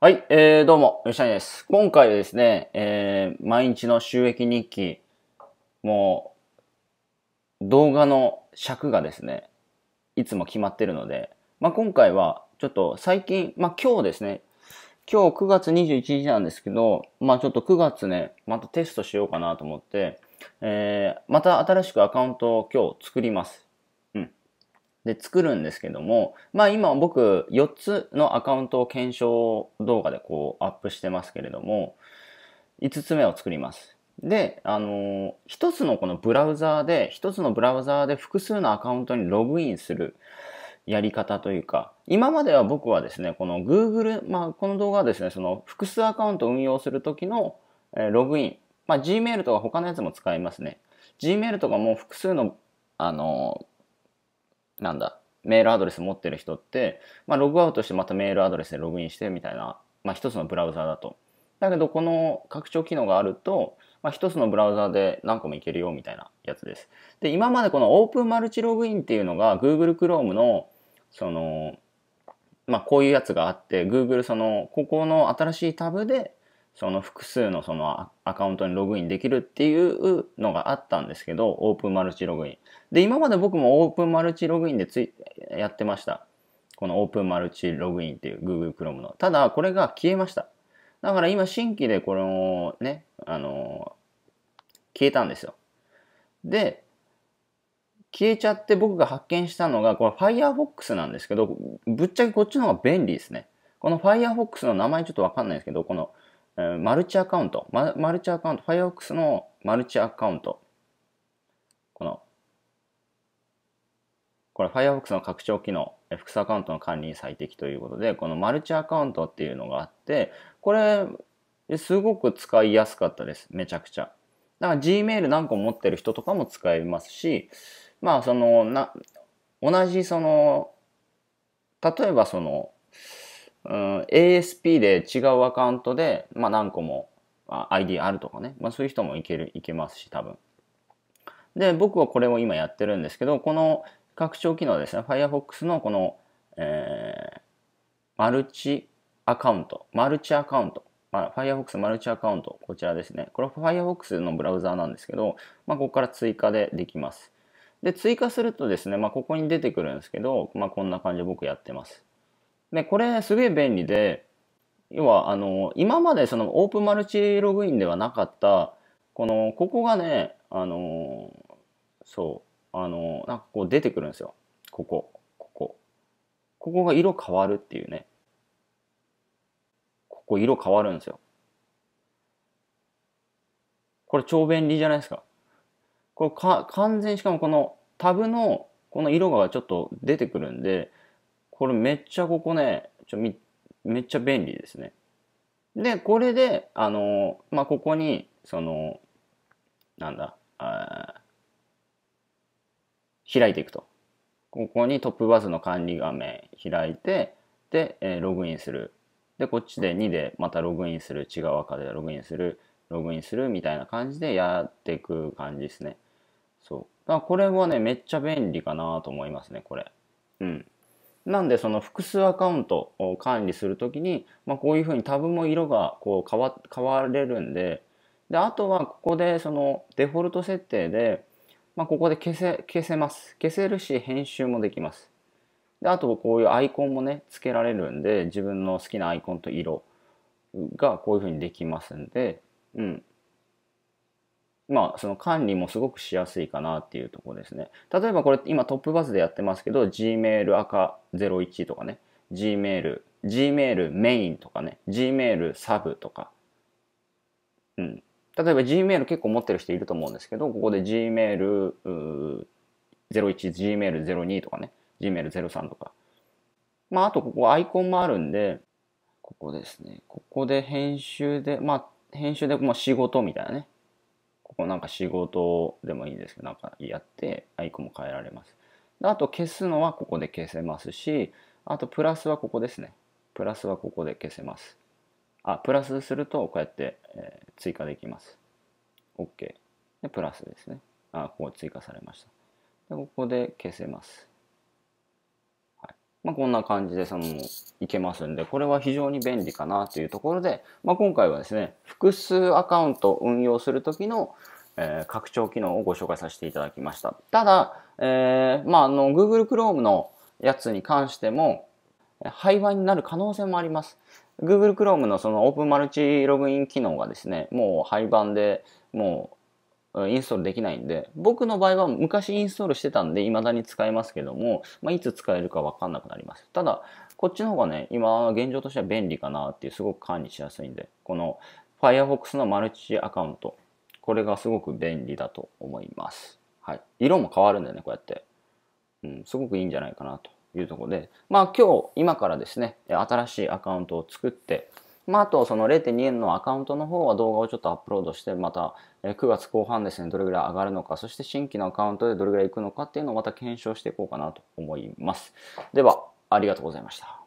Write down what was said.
はい、えー、どうも、吉谷です。今回ですね、えー、毎日の収益日記、もう、動画の尺がですね、いつも決まってるので、まあ、今回は、ちょっと最近、まあ、今日ですね、今日9月21日なんですけど、まあ、ちょっと9月ね、またテストしようかなと思って、えー、また新しくアカウントを今日作ります。で作るんですけども、まあ今僕4つのアカウントを検証動画でこうアップしてますけれども、5つ目を作ります。で、あの、1つのこのブラウザーで、1つのブラウザーで複数のアカウントにログインするやり方というか、今までは僕はですね、この Google、まあこの動画はですね、その複数アカウント運用するときのログイン、まあ Gmail とか他のやつも使いますね。Gmail とかも複数のあのなんだ、メールアドレス持ってる人って、まあ、ログアウトしてまたメールアドレスでログインしてみたいな、まあ、一つのブラウザーだと。だけど、この拡張機能があると、まあ、一つのブラウザーで何個もいけるよみたいなやつです。で、今までこのオープンマルチログインっていうのが Google Chrome の、その、まあ、こういうやつがあって、Google その、ここの新しいタブでその複数のそのアカウントにログインできるっていうのがあったんですけど、オープンマルチログイン。で、今まで僕もオープンマルチログインでついやってました。このオープンマルチログインっていう Google Chrome の。ただ、これが消えました。だから今新規でこれをね、あの、消えたんですよ。で、消えちゃって僕が発見したのが、これ Firefox なんですけど、ぶっちゃけこっちの方が便利ですね。この Firefox の名前ちょっとわかんないですけど、このマルチアカウント、マルチアカウント、Firefox のマルチアカウント。この、これ Firefox の拡張機能、複数アカウントの管理に最適ということで、このマルチアカウントっていうのがあって、これ、すごく使いやすかったです。めちゃくちゃ。だから Gmail 何個持ってる人とかも使えますし、まあその、な、同じその、例えばその、うん、ASP で違うアカウントで、まあ、何個も ID あるとかね、まあ、そういう人もいけるいけますし多分。で僕はこれを今やってるんですけどこの拡張機能ですね Firefox のこの、えー、マルチアカウントマルチアカウント、まあ、Firefox マルチアカウントこちらですねこれは Firefox のブラウザーなんですけど、まあ、ここから追加でできますで追加するとですね、まあ、ここに出てくるんですけど、まあ、こんな感じで僕やってますで、これすげえ便利で、要はあの、今までそのオープンマルチログインではなかった、この、ここがね、あの、そう、あの、なんかこう出てくるんですよ。ここ、ここ。ここが色変わるっていうね。ここ色変わるんですよ。これ超便利じゃないですか。これか完全しかもこのタブのこの色がちょっと出てくるんで、これめっちゃここね、ちょみめっちゃ便利ですね。で、これで、あの、まあ、ここに、その、なんだ、開いていくと。ここにトップバズの管理画面開いて、で、えー、ログインする。で、こっちで2でまたログインする。違う赤でログインする。ログインするみたいな感じでやっていく感じですね。そう。だからこれはね、めっちゃ便利かなと思いますね、これ。うん。なんでその複数アカウントを管理するときに、まあ、こういうふうにタブも色がこう変わ変われるんでであとはここでそのデフォルト設定で、まあ、ここで消せ消せます消せるし編集もできますであとこういうアイコンもね付けられるんで自分の好きなアイコンと色がこういうふうにできますんで、うん、まあ、その管理もすごくしやすいかなっていうところですね。例えばこれ今トップバズでやってますけど、Gmail 赤01とかね、Gmail、Gmail メインとかね、Gmail サブとか。うん。例えば Gmail 結構持ってる人いると思うんですけど、ここで Gmail01、Gmail02 とかね、Gmail03 とか。まあ、あとここアイコンもあるんで、ここですね。ここで編集で、まあ、編集でもう仕事みたいなね。ここなんか仕事でもいいんですけど、なんかやって、アイコンも変えられます。であと消すのはここで消せますし、あとプラスはここですね。プラスはここで消せます。あ、プラスするとこうやって、えー、追加できます。OK。で、プラスですね。あ、ここ追加されました。でここで消せます。まあ、こんな感じでそのいけますんで、これは非常に便利かなというところで、まあ、今回はですね、複数アカウント運用するときの、えー、拡張機能をご紹介させていただきました。ただ、えー、まあ、あの、Google Chrome のやつに関しても、廃盤になる可能性もあります。Google Chrome のそのオープンマルチログイン機能がですね、もう廃盤で、もうインストールできないんで、僕の場合は昔インストールしてたんで、未だに使えますけども、まあ、いつ使えるかわかんなくなります。ただ、こっちの方がね、今、現状としては便利かなっていう、すごく管理しやすいんで、この Firefox のマルチアカウント、これがすごく便利だと思います。はい。色も変わるんだよね、こうやって。うん、すごくいいんじゃないかなというところで、まあ今日、今からですね、新しいアカウントを作って、まあ、あとその0.2円のアカウントの方は動画をちょっとアップロードして、また9月後半ですね、どれぐらい上がるのか、そして新規のアカウントでどれぐらいいくのかっていうのをまた検証していこうかなと思います。では、ありがとうございました。